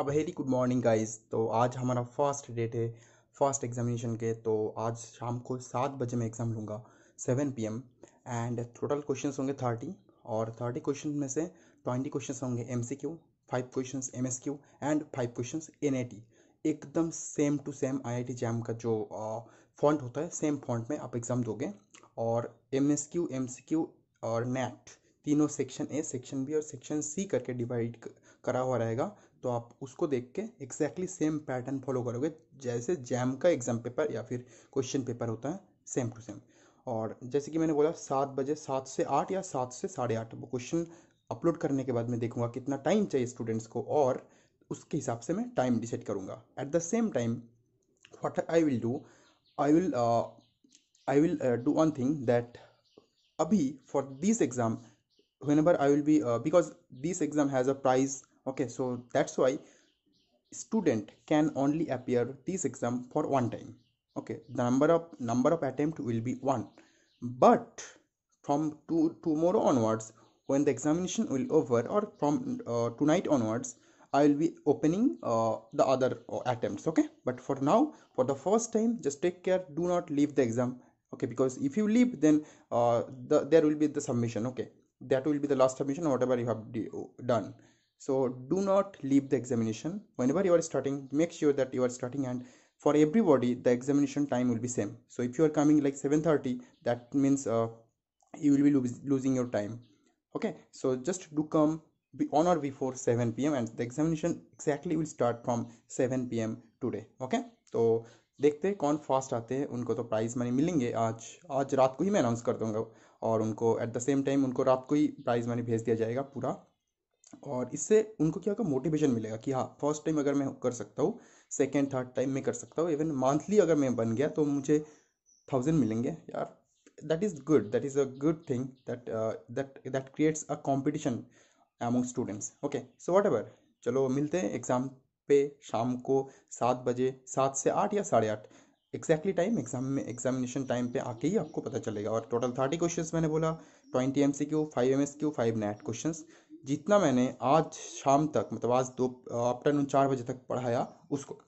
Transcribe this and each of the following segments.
अब very good morning guys तो आज हमारा फर्स्ट डेट है फर्स्ट एग्जामिनेशन के तो आज शाम को सात बजे मैं एग्ज़ाम लूँगा seven P M and total question होंगे थर्टी और थर्टी क्वेश्चन में से ट्वेंटी क्वेश्चन होंगे M C Q five question M S Q and five question N A T एकदम same to same I I T JAM का जो font होता है सेम फॉन्ट में आप एग्ज़ाम दोगे और M S Q M C Q और नेट तीनों सेक्शन ए सेक्शन बी और सेक्शन सी करके डिवाइड करा हुआ रहेगा तो आप उसको देख के एग्जैक्टली सेम पैटर्न फॉलो करोगे जैसे जैम का एग्ज़ाम पेपर या फिर क्वेश्चन पेपर होता है सेम टू सेम और जैसे कि मैंने बोला सात बजे सात से आठ या सात से साढ़े आठ वो क्वेश्चन अपलोड करने के बाद मैं देखूंगा कितना टाइम चाहिए स्टूडेंट्स को और उसके हिसाब से मैं टाइम डिसाइड करूँगा at the same time what I will do I will I will do one thing that अभी for this exam whenever i will be uh, because this exam has a price okay so that's why student can only appear this exam for one time okay the number of number of attempt will be one but from to, tomorrow onwards when the examination will over or from uh, tonight onwards i will be opening uh, the other uh, attempts okay but for now for the first time just take care do not leave the exam okay because if you leave then uh, the, there will be the submission okay that will be the last submission whatever you have done so do not leave the examination whenever you are starting make sure that you are starting and for everybody the examination time will be same so if you are coming like 7.30 that means uh, you will be lo losing your time okay so just do come be on or before 7 pm and the examination exactly will start from 7 pm today okay so देखते हैं कौन fast आते हैं उनको तो price money मिलेंगे आज आज रात को ही मैं अनाउंस कर दूंगा और उनको एट द सेम टाइम उनको रात को ही प्राइज़ मनी भेज दिया जाएगा पूरा और इससे उनको क्या होगा मोटिवेशन मिलेगा कि हाँ फर्स्ट टाइम अगर मैं कर सकता हूँ सेकेंड थर्ड टाइम में कर सकता हूँ इवन मंथली अगर मैं बन गया तो मुझे थाउजेंड मिलेंगे यार that is good that is a good thing that that that creates a competition among students okay so whatever चलो मिलते हैं एग्ज़ाम पे शाम को सात बजे सात से आठ या साढ़े आठ एक्जैक्टली टाइम एग्जाम में एग्जामिनेशन टाइम पे आके ही आपको पता चलेगा और टोटल थर्टी क्वेश्चंस मैंने बोला twenty M C Q five M S Q five NAT question जितना मैंने आज शाम तक मतलब आज दो आफ्टरनून चार बजे तक पढ़ाया उसको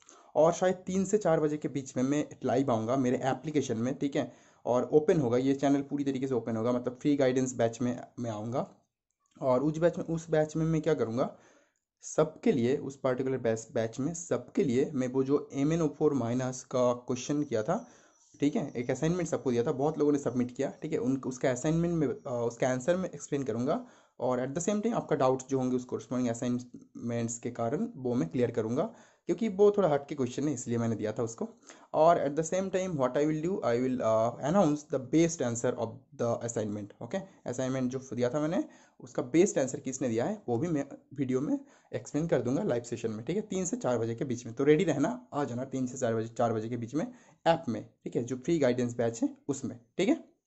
और शायद तीन से चार बजे के बीच में मैं लाइव आऊँगा मेरे एप्लीकेशन में ठीक है और ओपन होगा ये चैनल पूरी तरीके से ओपन होगा मतलब फ्री गाइडेंस बैच में मैं आऊँगा और उस बैच में उस बैच में मैं क्या करूँगा सबके लिए उस पार्टिकुलर बैच में सबके लिए मैं वो जो M N O four minus का क्वेश्चन किया था ठीक है एक असाइनमेंट सबको दिया था बहुत लोगों ने सबमिट किया ठीक है उन उसका असाइनमेंट में उसका आंसर में एक्सप्लेन करूँगा और एट द सेम टाइम आपका डाउट जो होंगे उस कोर्सपॉन्डिंग असाइन मेंट्स के कारण वो मैं क्लियर करूँगा क्योंकि वो थोड़ा हट के क्वेश्चन है इसलिए मैंने दिया था उसको और at the same time what I will do I will announce the best answer of the assignment okay assignment जो दिया था मैंने उसका बेस्ट आंसर किसने दिया है वो भी मैं वीडियो में एक्सप्लेन कर दूंगा लाइव सेशन में ठीक है तीन से चार बजे के बीच में तो रेडी रहना आ जाना तीन से चार बजे चार बजे के बीच में ऐप में ठीक है जो फ्री गाइडेंस बैच है उसमें ठीक है